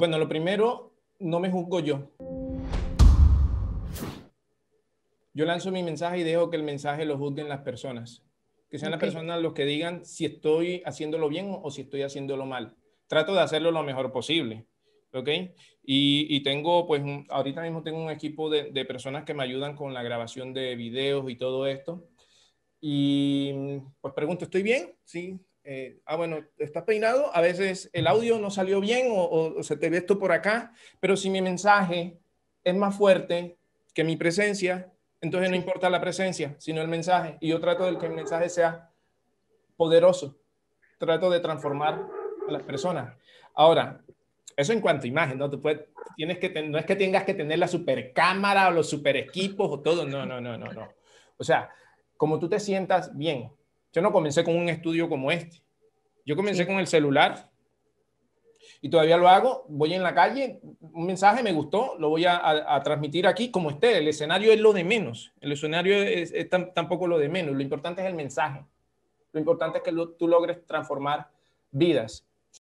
Bueno, lo primero, no me juzgo yo. Yo lanzo mi mensaje y dejo que el mensaje lo juzguen las personas. Que sean las personas los que digan si estoy haciéndolo bien o si estoy haciéndolo mal. Trato de hacerlo lo mejor posible. ¿Ok? Y, tengo, pues, ahorita mismo tengo un equipo de, de personas que me ayudan con la grabación de videos y todo esto. Y pues pregunto, ¿estoy bien? Sí, eh, ah, bueno, estás peinado, a veces el audio no salió bien o, se te ve esto por acá, pero si mi mensaje es más fuerte que mi presencia, entonces no importa la presencia, sino el mensaje. Y yo trato de que el mensaje sea poderoso. Trato de transformar a las personas. Ahora, eso en cuanto a imagen, ¿no? puedes, tienes que no es que tengas que tener la super cámara o los super equipos o todo. No, no, no, no, no. O sea, como tú te sientas bien, yo no comencé con un estudio como este. Yo comencé con el celular y todavía lo hago. Voy en la calle, un mensaje me gustó, lo voy a, transmitir aquí como esté. El escenario es lo de menos. El escenario es, tampoco lo de menos. Lo importante es el mensaje. Lo importante es que tú logres transformar vidas.